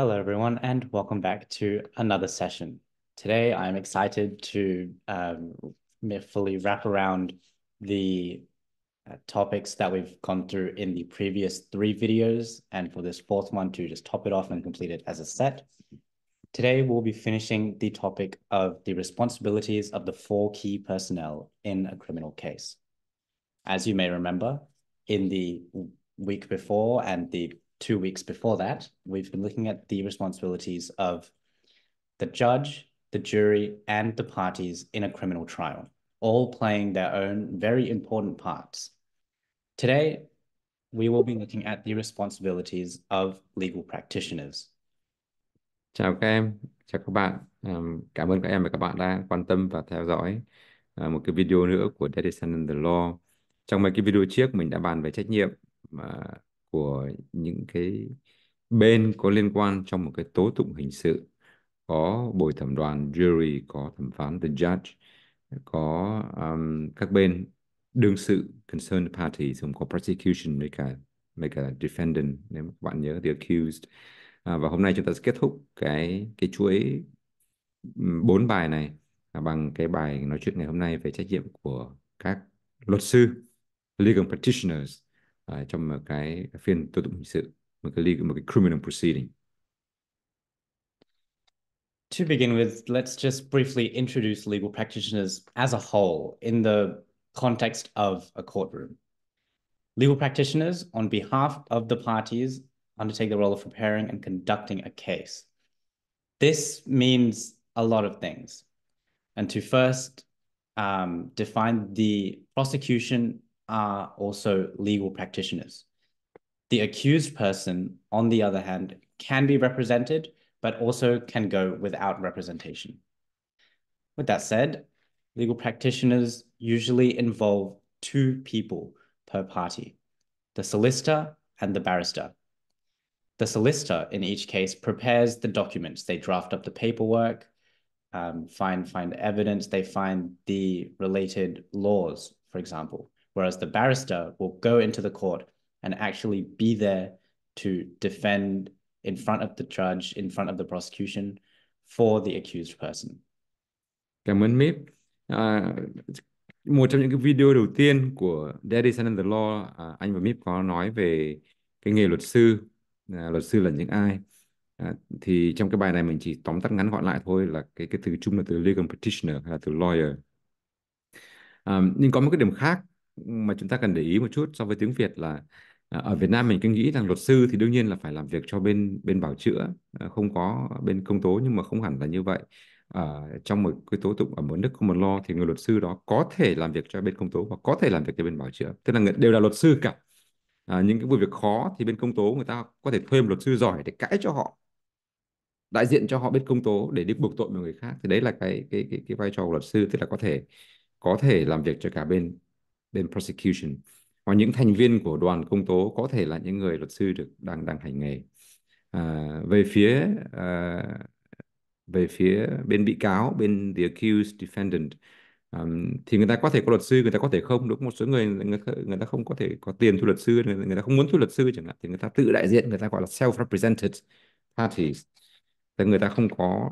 Hello, everyone, and welcome back to another session. Today, I'm excited to um, fully wrap around the uh, topics that we've gone through in the previous three videos, and for this fourth one to just top it off and complete it as a set. Today, we'll be finishing the topic of the responsibilities of the four key personnel in a criminal case. As you may remember, in the week before and the two weeks before that, we've been looking at the responsibilities of the judge, the jury, and the parties in a criminal trial, all playing their own very important parts. Today, we will be looking at the responsibilities of legal practitioners. Chào các em, chào các bạn. Um, cảm ơn các em và các bạn đã quan tâm và theo dõi uh, một cái video nữa của Daddy and the Law. Trong mấy cái video trước mình đã bàn về trách nhiệm mà uh, của những cái bên có liên quan trong một cái tố tụng hình sự có bồi thẩm đoàn jury có thẩm phán the judge có um, các bên đương sự concerned party xong có prosecution với cả với cả defendant nếu các bạn nhớ the accused à, và hôm nay chúng ta sẽ kết thúc cái cái chuỗi bốn bài này à, bằng cái bài nói chuyện ngày hôm nay về trách nhiệm của các luật sư legal practitioners à, trong một cái phiên tố tụng hình sự một cái legal, một cái criminal proceeding To begin with, let's just briefly introduce legal practitioners as a whole in the context of a courtroom. Legal practitioners, on behalf of the parties, undertake the role of preparing and conducting a case. This means a lot of things. And to first um, define the prosecution are also legal practitioners. The accused person, on the other hand, can be represented, but also can go without representation. With that said, legal practitioners usually involve two people per party, the solicitor and the barrister. The solicitor in each case prepares the documents. They draft up the paperwork, um, find, find evidence, they find the related laws, for example. whereas the barrister will go into the court and actually be there to defend in front of the judge, in front of the prosecution for the accused person. Cảm ơn Mip. À, một trong những cái video đầu tiên của Daddy Son and the Law, à, anh và Mip có nói về cái nghề luật sư, à, luật sư là những ai. À, thì trong cái bài này mình chỉ tóm tắt ngắn gọn lại thôi là cái cái từ chung là từ legal practitioner hay là từ lawyer. À, nhưng có một cái điểm khác mà chúng ta cần để ý một chút so với tiếng Việt là à, ở Việt Nam mình cứ nghĩ rằng luật sư thì đương nhiên là phải làm việc cho bên bên bảo chữa à, không có bên công tố nhưng mà không hẳn là như vậy ở ờ, trong một cái tố tụng ở một nước common law thì người luật sư đó có thể làm việc cho bên công tố và có thể làm việc cho bên bảo chữa tức là đều là luật sư cả à, những cái vụ việc khó thì bên công tố người ta có thể thuê một luật sư giỏi để cãi cho họ đại diện cho họ bên công tố để đi buộc tội một người khác thì đấy là cái cái cái cái vai trò của luật sư tức là có thể có thể làm việc cho cả bên bên prosecution hoặc những thành viên của đoàn công tố có thể là những người luật sư được đang đang hành nghề à, về phía à, về phía bên bị cáo bên the accused defendant um, thì người ta có thể có luật sư người ta có thể không đúng một số người người, người ta không có thể có tiền thuê luật sư người, người ta không muốn thuê luật sư chẳng hạn thì người ta tự đại diện người ta gọi là self represented parties thì người ta không có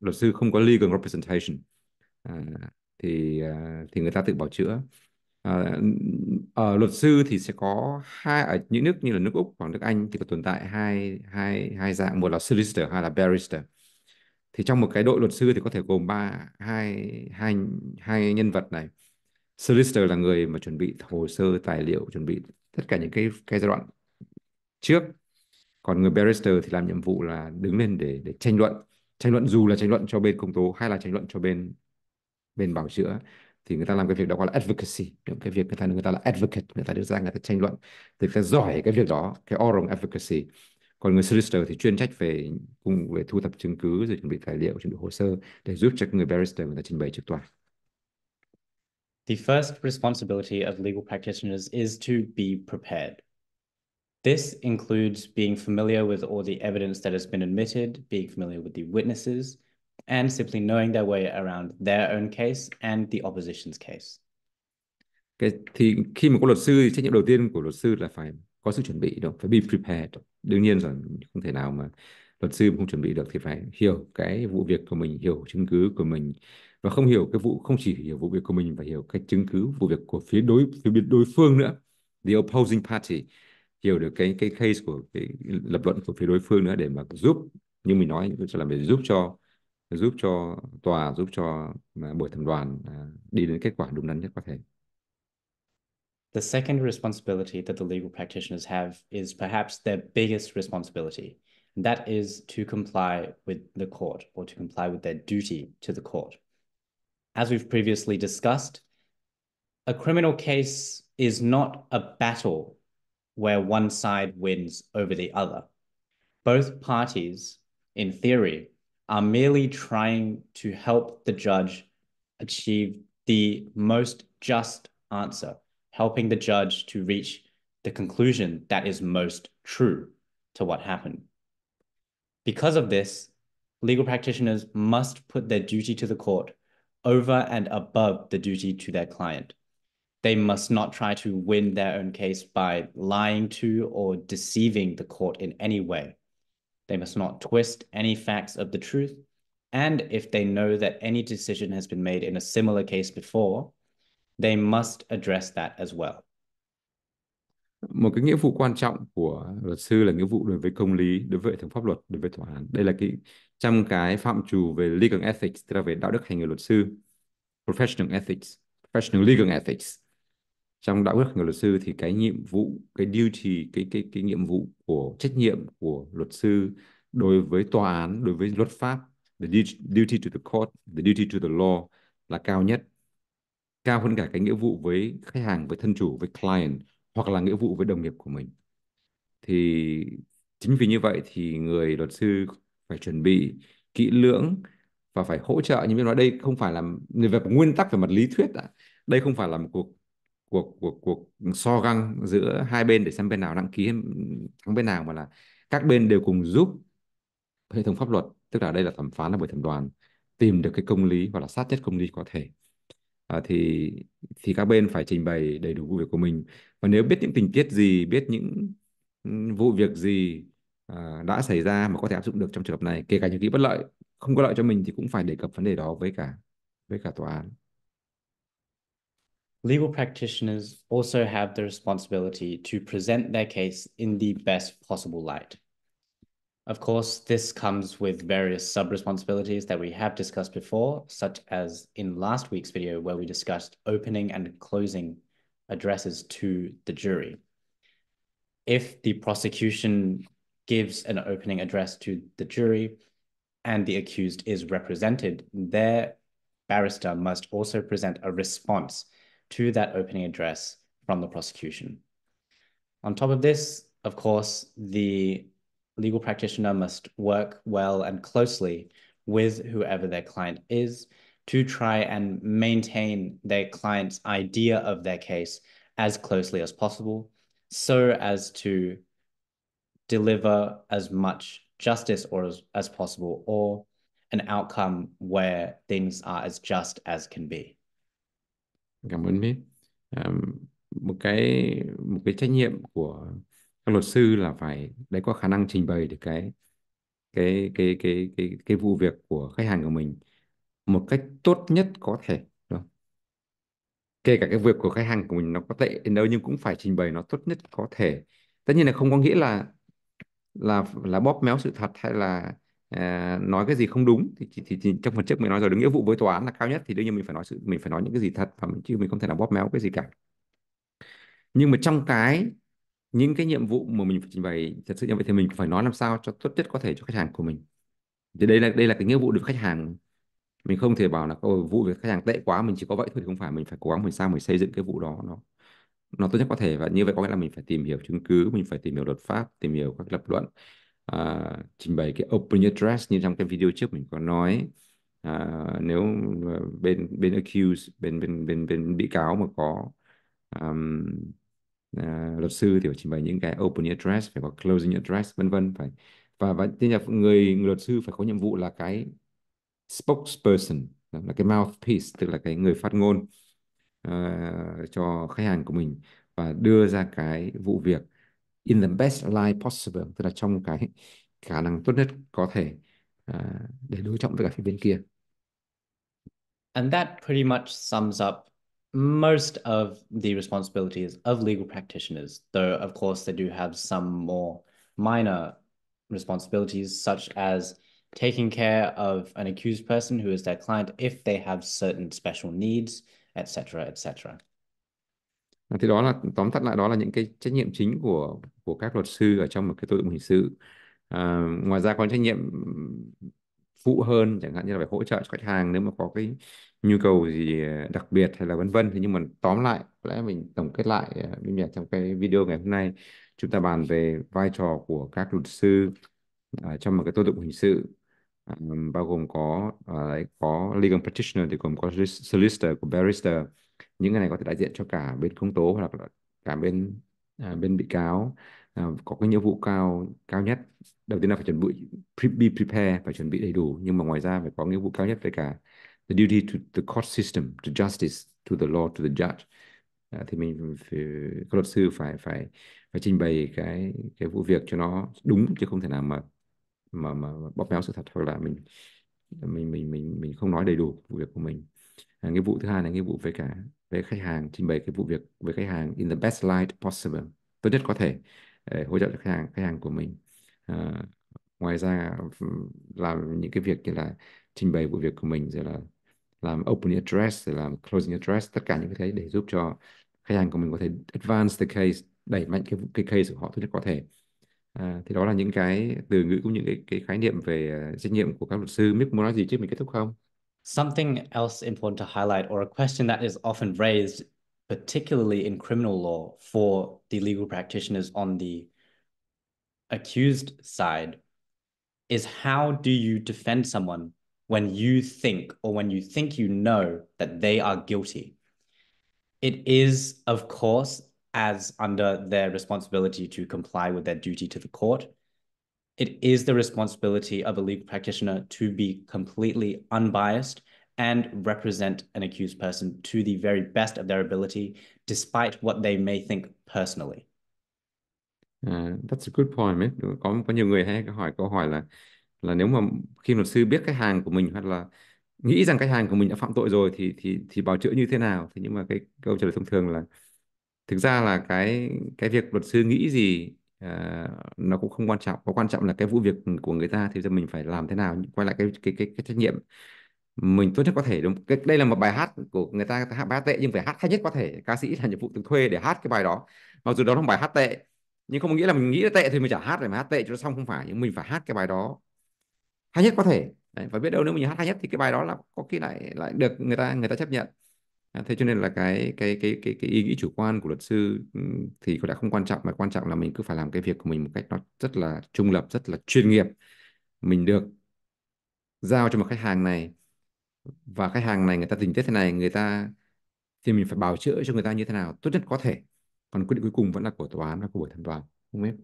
luật sư không có legal representation à, thì à, thì người ta tự bảo chữa À, ờ, ở ờ, luật sư thì sẽ có hai ở à, những nước như là nước Úc hoặc nước Anh thì có tồn tại hai hai hai dạng một là solicitor hai là barrister thì trong một cái đội luật sư thì có thể gồm ba hai hai hai nhân vật này solicitor là người mà chuẩn bị hồ sơ tài liệu chuẩn bị tất cả những cái cái giai đoạn trước còn người barrister thì làm nhiệm vụ là đứng lên để để tranh luận tranh luận dù là tranh luận cho bên công tố hay là tranh luận cho bên bên bảo chữa thì người ta làm cái việc đó gọi là advocacy những cái việc người ta người ta là advocate người ta đưa ra người ta tranh luận thì người ta giỏi cái việc đó cái oral advocacy còn người solicitor thì chuyên trách về cùng về thu thập chứng cứ rồi chuẩn bị tài liệu chuẩn bị hồ sơ để giúp cho người barrister người ta trình bày trước tòa The first responsibility of legal practitioners is to be prepared. This includes being familiar with all the evidence that has been admitted, being familiar with the witnesses, and simply knowing their way around their own case and the opposition's case. Cái, thì khi mà có luật sư trách nhiệm đầu tiên của luật sư là phải có sự chuẩn bị được, phải be prepared. Đương nhiên rồi không thể nào mà luật sư không chuẩn bị được thì phải hiểu cái vụ việc của mình, hiểu chứng cứ của mình và không hiểu cái vụ không chỉ hiểu vụ việc của mình và hiểu cái chứng cứ vụ việc của phía đối phía bên đối phương nữa, the opposing party hiểu được cái cái case của cái lập luận của phía đối phương nữa để mà giúp như mình nói sẽ làm để giúp cho giúp cho tòa giúp cho buổi thẩm đoàn đi đến kết quả đúng đắn nhất có thể. The second responsibility that the legal practitioners have is perhaps their biggest responsibility, and that is to comply with the court or to comply with their duty to the court. As we've previously discussed, a criminal case is not a battle where one side wins over the other. Both parties, in theory, are merely trying to help the judge achieve the most just answer, helping the judge to reach the conclusion that is most true to what happened. Because of this, legal practitioners must put their duty to the court over and above the duty to their client. They must not try to win their own case by lying to or deceiving the court in any way. They must not twist any facts of the truth. And if they know that any decision has been made in a similar case before, they must address that as well. Một cái nghĩa vụ quan trọng của luật sư là nghĩa vụ đối với công lý, đối với hệ thống pháp luật, đối với tòa án. Đây là cái trong cái phạm trù về legal ethics, tức là về đạo đức hành nghề luật sư, professional ethics, professional legal ethics trong đạo đức người luật sư thì cái nhiệm vụ cái duty cái cái cái nhiệm vụ của trách nhiệm của luật sư đối với tòa án đối với luật pháp the duty to the court the duty to the law là cao nhất cao hơn cả cái nghĩa vụ với khách hàng với thân chủ với client hoặc là nghĩa vụ với đồng nghiệp của mình thì chính vì như vậy thì người luật sư phải chuẩn bị kỹ lưỡng và phải hỗ trợ nhưng mà nói đây không phải là về nguyên tắc về mặt lý thuyết đã. đây không phải là một cuộc cuộc cuộc cuộc so găng giữa hai bên để xem bên nào nặng ký thắng bên nào mà là các bên đều cùng giúp hệ thống pháp luật tức là đây là thẩm phán là bởi thẩm đoàn tìm được cái công lý hoặc là sát chết công lý có thể à, thì thì các bên phải trình bày đầy đủ vụ việc của mình và nếu biết những tình tiết gì biết những vụ việc gì à, đã xảy ra mà có thể áp dụng được trong trường hợp này kể cả những cái bất lợi không có lợi cho mình thì cũng phải đề cập vấn đề đó với cả với cả tòa án legal practitioners also have the responsibility to present their case in the best possible light. Of course, this comes with various sub-responsibilities that we have discussed before, such as in last week's video where we discussed opening and closing addresses to the jury. If the prosecution gives an opening address to the jury and the accused is represented, their barrister must also present a response to that opening address from the prosecution. On top of this, of course, the legal practitioner must work well and closely with whoever their client is to try and maintain their client's idea of their case as closely as possible so as to deliver as much justice or as, as possible or an outcome where things are as just as can be. cảm ơn biết à, một cái một cái trách nhiệm của các luật sư là phải đấy có khả năng trình bày được cái cái cái cái cái cái vụ việc của khách hàng của mình một cách tốt nhất có thể đúng kể cả cái việc của khách hàng của mình nó có tệ đến đâu nhưng cũng phải trình bày nó tốt nhất có thể tất nhiên là không có nghĩa là là là bóp méo sự thật hay là Ờ, nói cái gì không đúng thì, thì, thì trong phần trước mình nói rồi đúng nghĩa vụ với tòa án là cao nhất thì đương nhiên mình phải nói sự mình phải nói những cái gì thật và mình chứ mình không thể nào bóp méo cái gì cả nhưng mà trong cái những cái nhiệm vụ mà mình phải trình bày thật sự như vậy thì mình phải nói làm sao cho tốt nhất có thể cho khách hàng của mình thì đây là đây là cái nghĩa vụ được khách hàng mình không thể bảo là ôi vụ việc khách hàng tệ quá mình chỉ có vậy thôi thì không phải mình phải cố gắng mình sao mình xây dựng cái vụ đó nó nó tốt nhất có thể và như vậy có nghĩa là mình phải tìm hiểu chứng cứ mình phải tìm hiểu luật pháp tìm hiểu các lập luận uh, trình bày cái opening address như trong cái video trước mình có nói uh, nếu bên bên accused bên bên bên bên bị cáo mà có um, uh, luật sư thì phải trình bày những cái opening address phải có closing address vân vân phải và và thế là người, người luật sư phải có nhiệm vụ là cái spokesperson là cái mouthpiece tức là cái người phát ngôn uh, cho khách hàng của mình và đưa ra cái vụ việc in the best light possible tức là trong cái khả năng tốt nhất có thể uh, để đối trọng với cả phía bên kia and that pretty much sums up most of the responsibilities of legal practitioners though of course they do have some more minor responsibilities such as taking care of an accused person who is their client if they have certain special needs etc etc Ờ, thì đó là tóm tắt lại đó là những cái trách nhiệm chính của của các luật sư ở trong một cái tố tụng hình sự à, ngoài ra còn trách nhiệm phụ hơn chẳng hạn như là phải hỗ trợ cho khách hàng nếu mà có cái nhu cầu gì đặc biệt hay là vân vân thế nhưng mà tóm lại có lẽ mình tổng kết lại bên ờ, nhật trong cái video ngày hôm nay chúng ta bàn về vai trò của các luật sư uh, trong một cái tố tụng hình sự um, bao gồm có uh, có legal practitioner thì gồm có solicitor có barrister những người này có thể đại diện cho cả bên công tố hoặc là cả bên à, bên bị cáo à, có cái nhiệm vụ cao cao nhất đầu tiên là phải chuẩn bị be prepare phải chuẩn bị đầy đủ nhưng mà ngoài ra phải có nghĩa vụ cao nhất với cả the duty to the court system to justice to the law to the judge à, thì mình các luật sư phải phải phải trình bày cái cái vụ việc cho nó đúng chứ không thể nào mà mà mà bóp méo sự thật hoặc là mình mình mình mình mình không nói đầy đủ vụ việc của mình à, nghĩa vụ thứ hai là nghĩa vụ với cả với khách hàng trình bày cái vụ việc với khách hàng in the best light possible tốt nhất có thể để hỗ trợ khách hàng khách hàng của mình à, ngoài ra làm những cái việc như là trình bày vụ việc của mình rồi là làm opening address rồi làm closing address tất cả những cái đấy để giúp cho khách hàng của mình có thể advance the case đẩy mạnh cái cái case của họ tốt nhất có thể à, thì đó là những cái từ ngữ cũng những cái, cái khái niệm về ờ, trách nhiệm của các luật sư Mick muốn nói gì trước mình kết thúc không Something else important to highlight, or a question that is often raised, particularly in criminal law for the legal practitioners on the accused side, is how do you defend someone when you think or when you think you know that they are guilty? It is, of course, as under their responsibility to comply with their duty to the court. it is the responsibility of a legal practitioner to be completely unbiased and represent an accused person to the very best of their ability, despite what they may think personally. À, that's a good point. Ấy. Có có nhiều người hay hỏi câu hỏi là là nếu mà khi luật sư biết khách hàng của mình hoặc là nghĩ rằng khách hàng của mình đã phạm tội rồi thì thì thì bảo chữa như thế nào? Thì nhưng mà cái câu trả lời thông thường là thực ra là cái cái việc luật sư nghĩ gì à, nó cũng không quan trọng có quan trọng là cái vụ việc của người ta thì giờ mình phải làm thế nào quay lại cái cái cái, cái trách nhiệm mình tốt nhất có thể đúng cái, đây là một bài hát của người ta hát bài hát tệ nhưng phải hát hay nhất có thể ca sĩ là nhiệm vụ được thuê để hát cái bài đó mặc dù đó là một bài hát tệ nhưng không nghĩa là mình nghĩ là tệ thì mình chả hát để mà hát tệ cho nó xong không phải nhưng mình phải hát cái bài đó hay nhất có thể Đấy, và biết đâu nếu mình hát hay nhất thì cái bài đó là có khi lại lại được người ta người ta chấp nhận À, thế cho nên là cái cái cái cái cái ý nghĩ chủ quan của luật sư ừ, thì đã không quan trọng mà quan trọng là mình cứ phải làm cái việc của mình một cách nó rất là trung lập rất là chuyên nghiệp mình được giao cho một khách hàng này và khách hàng này người ta tình tiết thế này người ta thì mình phải bào chữa cho người ta như thế nào tốt nhất có thể còn quyết định cuối cùng vẫn là của tòa án và của buổi thẩm đoàn không biết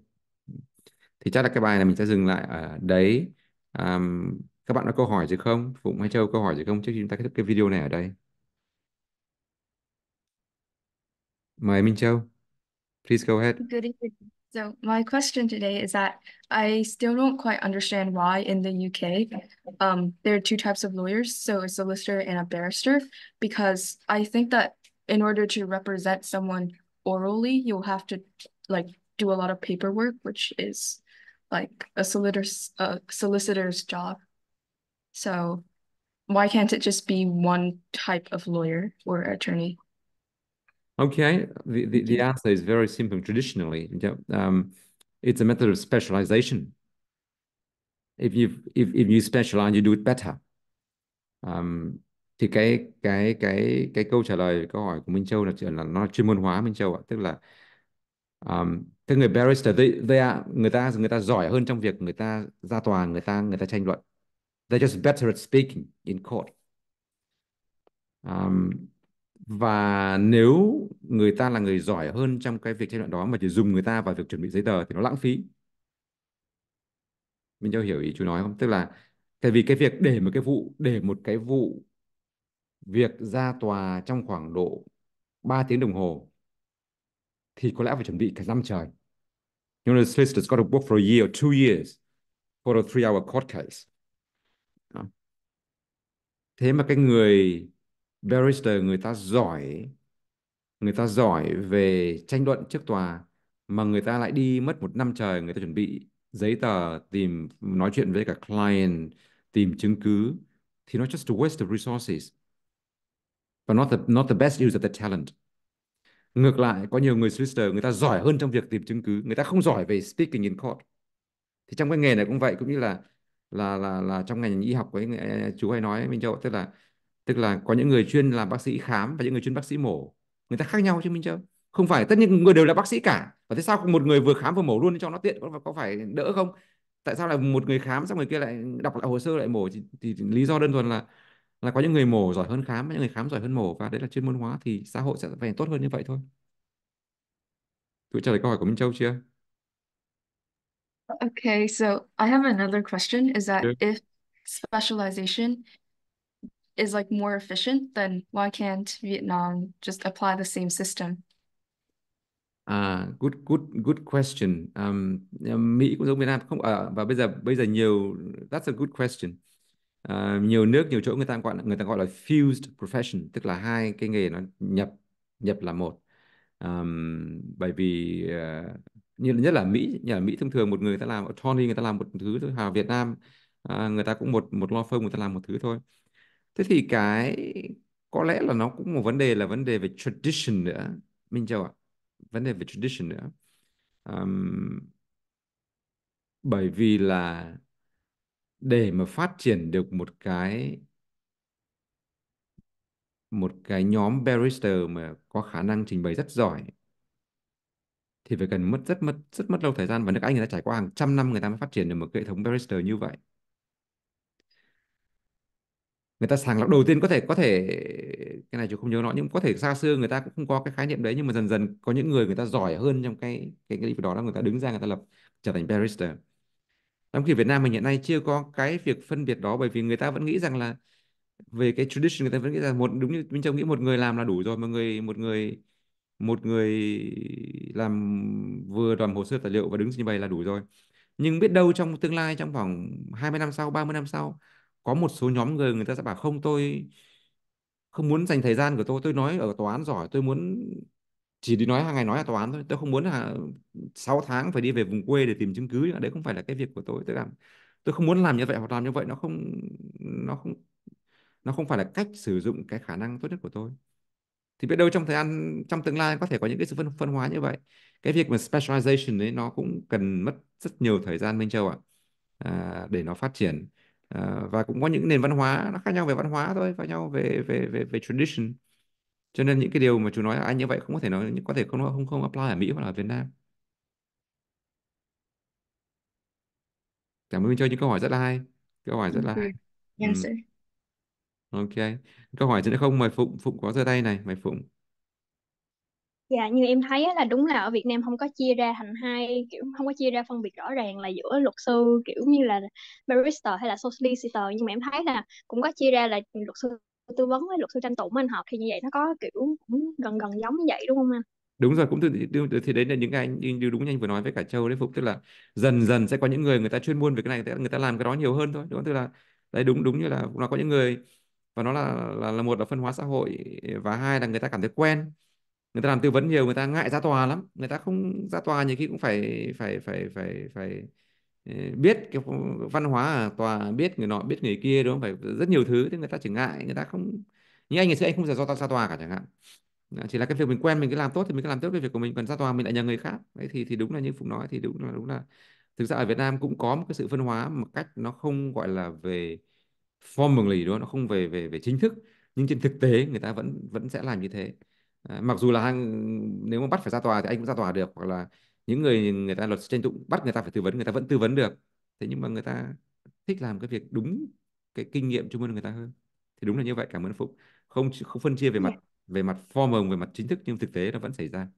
thì chắc là cái bài này mình sẽ dừng lại ở đấy à, các bạn có câu hỏi gì không Phụng hay Châu câu hỏi gì không trước khi chúng ta kết thúc cái video này ở đây Maya Mincho, please go ahead. Good evening. So my question today is that I still don't quite understand why in the UK um, there are two types of lawyers, so a solicitor and a barrister, because I think that in order to represent someone orally, you'll have to like do a lot of paperwork, which is like a solicitor's, a solicitor's job. So why can't it just be one type of lawyer or attorney? Okay, the, the, the answer is very simple. Traditionally, um, it's a method of specialization. If you if if you specialize, you do it better. Um, thì cái cái cái cái câu trả lời câu hỏi của Minh Châu là chuyện là nó chuyên môn hóa Minh Châu ạ, tức là um, cái người barrister they, they are, người ta người ta giỏi hơn trong việc người ta ra tòa, người ta người ta tranh luận. They're just better at speaking in court. Um, và nếu người ta là người giỏi hơn trong cái việc giai đoạn đó mà chỉ dùng người ta vào việc chuẩn bị giấy tờ thì nó lãng phí mình cho hiểu ý chú nói không tức là tại vì cái việc để một cái vụ để một cái vụ việc ra tòa trong khoảng độ 3 tiếng đồng hồ thì có lẽ phải chuẩn bị cả năm trời you know the solicitor's got to work for a year or two years for a three hour court case thế mà cái người barrister người ta giỏi người ta giỏi về tranh luận trước tòa mà người ta lại đi mất một năm trời người ta chuẩn bị giấy tờ tìm nói chuyện với cả client tìm chứng cứ thì nó just a waste of resources và not the, not the best use of the talent ngược lại có nhiều người solicitor người ta giỏi hơn trong việc tìm chứng cứ người ta không giỏi về speaking in court thì trong cái nghề này cũng vậy cũng như là là là là trong ngành y học ấy chú hay nói Minh Châu tức là tức là có những người chuyên làm bác sĩ khám và những người chuyên bác sĩ mổ người ta khác nhau chứ minh châu không phải tất nhiên người đều là bác sĩ cả và thế sao một người vừa khám vừa mổ luôn cho nó tiện có, có phải đỡ không tại sao lại một người khám xong người kia lại đọc lại hồ sơ lại mổ thì, thì, thì lý do đơn thuần là là có những người mổ giỏi hơn khám và những người khám giỏi hơn mổ và đấy là chuyên môn hóa thì xã hội sẽ phải tốt hơn như vậy thôi tôi trả lời câu hỏi của Minh Châu chưa Okay, so I have another question is that if specialization is like more efficient, then why can't Vietnam just apply the same system? À, good good good question. Um, Mỹ cũng giống Việt Nam không à, và bây giờ bây giờ nhiều that's a good question. À nhiều nước nhiều chỗ người ta gọi người ta gọi là fused profession tức là hai cái nghề nó nhập nhập là một um, bởi vì uh, như nhất là Mỹ nhà Mỹ thông thường một người ta làm attorney người ta làm một thứ thôi Hà Việt Nam uh, người ta cũng một một lo firm người ta làm một thứ thôi thế thì cái có lẽ là nó cũng một vấn đề là vấn đề về tradition nữa minh châu ạ à? vấn đề về tradition nữa um, bởi vì là để mà phát triển được một cái một cái nhóm barrister mà có khả năng trình bày rất giỏi thì phải cần mất rất mất rất mất lâu thời gian và nước Anh người ta trải qua hàng trăm năm người ta mới phát triển được một hệ thống barrister như vậy người ta sàng lọc đầu tiên có thể có thể cái này chú không nhớ nó nhưng có thể xa xưa người ta cũng không có cái khái niệm đấy nhưng mà dần dần có những người người ta giỏi hơn trong cái cái cái việc vực đó là người ta đứng ra người ta lập trở thành barrister trong khi Việt Nam mình hiện nay chưa có cái việc phân biệt đó bởi vì người ta vẫn nghĩ rằng là về cái tradition người ta vẫn nghĩ rằng một đúng như Minh Châu nghĩ một người làm là đủ rồi một người một người một người làm vừa đoàn hồ sơ tài liệu và đứng trình bày là đủ rồi nhưng biết đâu trong tương lai trong vòng 20 năm sau 30 năm sau có một số nhóm người người ta sẽ bảo không tôi không muốn dành thời gian của tôi tôi nói ở tòa án giỏi tôi muốn chỉ đi nói hàng ngày nói ở tòa án thôi tôi không muốn là 6 tháng phải đi về vùng quê để tìm chứng cứ đấy không phải là cái việc của tôi tôi làm tôi không muốn làm như vậy hoặc làm như vậy nó không nó không nó không phải là cách sử dụng cái khả năng tốt nhất của tôi thì biết đâu trong thời gian trong tương lai có thể có những cái sự phân phân hóa như vậy cái việc mà specialization đấy nó cũng cần mất rất nhiều thời gian Minh Châu ạ à, để nó phát triển Ờ, và cũng có những nền văn hóa nó khác nhau về văn hóa thôi khác nhau về về về về tradition cho nên những cái điều mà chú nói là anh như vậy không có thể nói có thể không không không apply ở Mỹ hoặc là ở Việt Nam cảm ơn cho những câu hỏi rất là hay câu hỏi rất là hay yes, ừ. ok câu hỏi nữa không mời Phụng Phụng có giơ tay này mời Phụng Dạ như em thấy là đúng là ở Việt Nam không có chia ra thành hai kiểu không có chia ra phân biệt rõ ràng là giữa luật sư kiểu như là barrister hay là solicitor nhưng mà em thấy là cũng có chia ra là luật sư tư vấn với luật sư tranh tụng anh học thì như vậy nó có kiểu cũng gần gần giống như vậy đúng không anh? đúng rồi cũng từ, từ thì đấy là những cái như đúng như vừa nói với cả châu đấy phục tức là dần dần sẽ có những người người ta chuyên môn về cái này người ta làm cái đó nhiều hơn thôi đúng không? tức là đấy đúng đúng như là nó có những người và nó là là, là một là phân hóa xã hội và hai là người ta cảm thấy quen người ta làm tư vấn nhiều người ta ngại ra tòa lắm người ta không ra tòa nhiều khi cũng phải phải phải phải phải ờ, biết cái văn hóa ở tòa biết người nọ biết người kia đúng không phải rất nhiều thứ thế người ta chỉ ngại người ta không như anh ngày xưa anh không giờ do tao ra tòa cả chẳng hạn chỉ là cái việc mình quen mình cứ làm tốt thì mình cứ làm tốt cái việc của mình còn ra tòa mình lại nhờ người khác đấy thì thì đúng là như phụng nói thì đúng là đúng là thực ra ở Việt Nam cũng có một cái sự phân hóa một cách nó không gọi là về formally không nó không về về về chính thức nhưng trên thực tế người ta vẫn vẫn sẽ làm như thế Ờ, mặc dù là hai, nếu mà bắt phải ra tòa thì anh cũng ra tòa được hoặc là những người người ta luật tranh tụng bắt người ta phải tư vấn người ta vẫn tư vấn được thế nhưng mà người ta thích làm cái việc đúng cái kinh nghiệm chuyên môn người ta hơn thì đúng là như vậy cảm ơn phụng không không phân chia về mặt yeah. về mặt formal về mặt chính thức nhưng thực tế nó vẫn xảy ra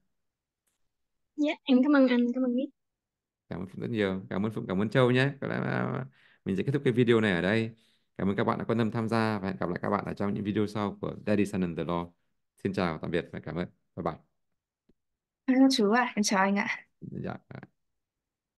dạ yeah, em cảm ơn anh cảm ơn biết cảm ơn phúc rất nhiều cảm ơn phụng cảm ơn châu nhé đã, mình sẽ kết thúc cái video này ở đây cảm ơn các bạn đã quan tâm tham gia và hẹn gặp lại các bạn ở trong những video sau của Daddy Son and the Law Xin chào, tạm biệt và cảm ơn. Bye bye. Hello chú ạ, à, em chào anh ạ. Dạ. dạ.